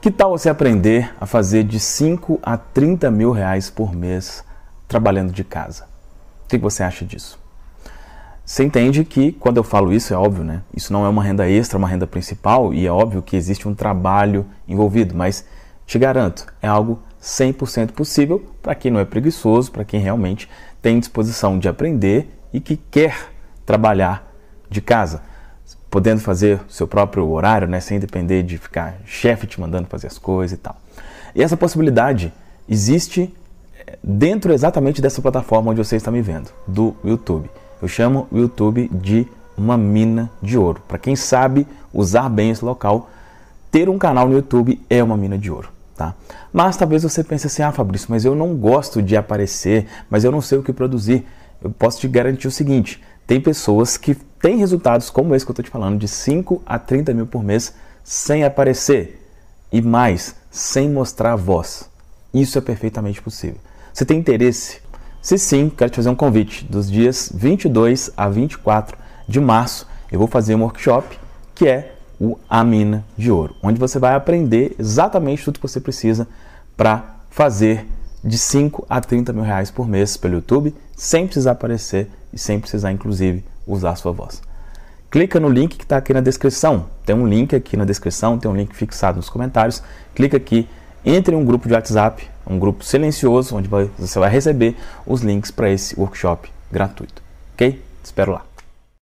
Que tal você aprender a fazer de 5 a 30 mil reais por mês trabalhando de casa? O que você acha disso? Você entende que quando eu falo isso, é óbvio, né? Isso não é uma renda extra, uma renda principal, e é óbvio que existe um trabalho envolvido, mas te garanto, é algo 100% possível para quem não é preguiçoso, para quem realmente tem disposição de aprender e que quer trabalhar de casa podendo fazer seu próprio horário, né, sem depender de ficar chefe te mandando fazer as coisas e tal. E essa possibilidade existe eh, dentro exatamente dessa plataforma onde você está me vendo, do YouTube. Eu chamo o YouTube de uma mina de ouro. Para quem sabe usar bem esse local, ter um canal no YouTube é uma mina de ouro. Tá? Mas talvez você pense assim, ah Fabrício, mas eu não gosto de aparecer, mas eu não sei o que produzir. Eu posso te garantir o seguinte, tem pessoas que tem resultados como esse que eu estou te falando, de 5 a 30 mil por mês, sem aparecer e mais, sem mostrar a voz. Isso é perfeitamente possível. Você tem interesse? Se sim, quero te fazer um convite. Dos dias 22 a 24 de março, eu vou fazer um workshop que é o A Mina de Ouro, onde você vai aprender exatamente tudo que você precisa para fazer de 5 a 30 mil reais por mês pelo YouTube, sem precisar aparecer e sem precisar, inclusive, usar a sua voz. Clica no link que está aqui na descrição. Tem um link aqui na descrição, tem um link fixado nos comentários. Clica aqui, entre em um grupo de WhatsApp, um grupo silencioso, onde você vai receber os links para esse workshop gratuito. Ok? Te espero lá.